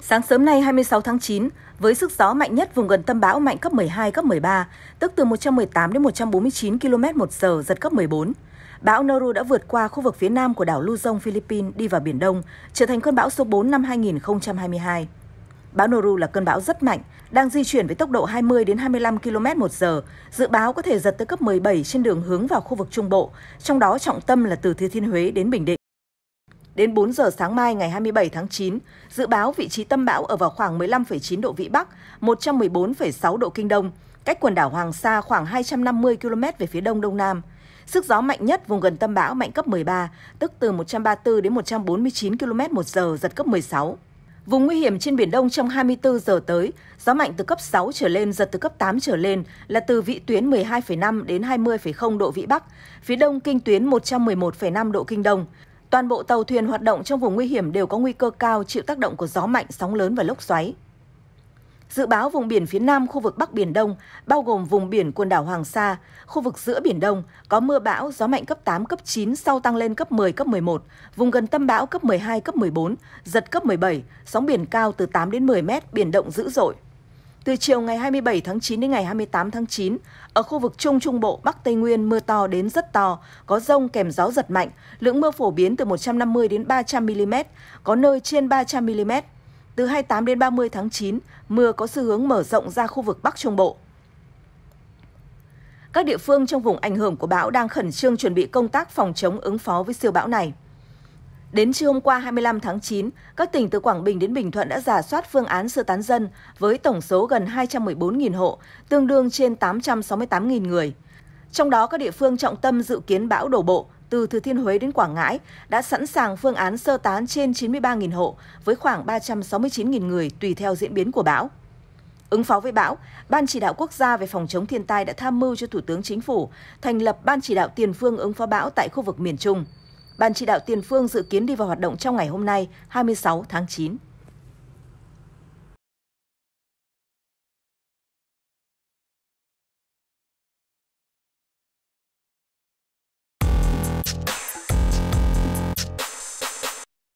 Sáng sớm nay 26 tháng 9, với sức gió mạnh nhất vùng gần tâm bão mạnh cấp 12, cấp 13, tức từ 118 đến 149 km một giờ, giật cấp 14. Bão Noru đã vượt qua khu vực phía nam của đảo Luzon, Philippines đi vào Biển Đông, trở thành cơn bão số 4 năm 2022. Bão Noru là cơn bão rất mạnh, đang di chuyển với tốc độ 20 đến 25 km một giờ, dự báo có thể giật tới cấp 17 trên đường hướng vào khu vực Trung Bộ, trong đó trọng tâm là từ Thừa Thiên Huế đến Bình Định. Đến 4 giờ sáng mai ngày 27 tháng 9, dự báo vị trí tâm bão ở vào khoảng 15,9 độ Vĩ Bắc, 114,6 độ Kinh Đông, cách quần đảo Hoàng Sa khoảng 250 km về phía đông đông nam. Sức gió mạnh nhất vùng gần tâm bão mạnh cấp 13, tức từ 134 đến 149 km một giờ, giật cấp 16. Vùng nguy hiểm trên Biển Đông trong 24 giờ tới, gió mạnh từ cấp 6 trở lên, giật từ cấp 8 trở lên là từ vĩ tuyến 12,5 đến 20,0 độ Vĩ Bắc, phía đông kinh tuyến 111,5 độ Kinh Đông, Toàn bộ tàu thuyền hoạt động trong vùng nguy hiểm đều có nguy cơ cao chịu tác động của gió mạnh, sóng lớn và lốc xoáy. Dự báo vùng biển phía Nam khu vực Bắc Biển Đông, bao gồm vùng biển quần đảo Hoàng Sa, khu vực giữa Biển Đông, có mưa bão, gió mạnh cấp 8, cấp 9, sau tăng lên cấp 10, cấp 11, vùng gần tâm bão cấp 12, cấp 14, giật cấp 17, sóng biển cao từ 8 đến 10 mét, biển động dữ dội. Từ chiều ngày 27 tháng 9 đến ngày 28 tháng 9, ở khu vực Trung Trung Bộ, Bắc Tây Nguyên mưa to đến rất to, có rông kèm gió giật mạnh, lượng mưa phổ biến từ 150 đến 300 mm, có nơi trên 300 mm. Từ 28 đến 30 tháng 9, mưa có xu hướng mở rộng ra khu vực Bắc Trung Bộ. Các địa phương trong vùng ảnh hưởng của bão đang khẩn trương chuẩn bị công tác phòng chống ứng phó với siêu bão này. Đến trưa hôm qua 25 tháng 9, các tỉnh từ Quảng Bình đến Bình Thuận đã giả soát phương án sơ tán dân với tổng số gần 214.000 hộ, tương đương trên 868.000 người. Trong đó, các địa phương trọng tâm dự kiến bão đổ bộ từ Thừa Thiên Huế đến Quảng Ngãi đã sẵn sàng phương án sơ tán trên 93.000 hộ với khoảng 369.000 người tùy theo diễn biến của bão. Ứng phó với bão, Ban chỉ đạo quốc gia về phòng chống thiên tai đã tham mưu cho Thủ tướng Chính phủ thành lập Ban chỉ đạo tiền phương ứng phó bão tại khu vực miền Trung – Ban chỉ đạo tiền phương dự kiến đi vào hoạt động trong ngày hôm nay, 26 tháng 9.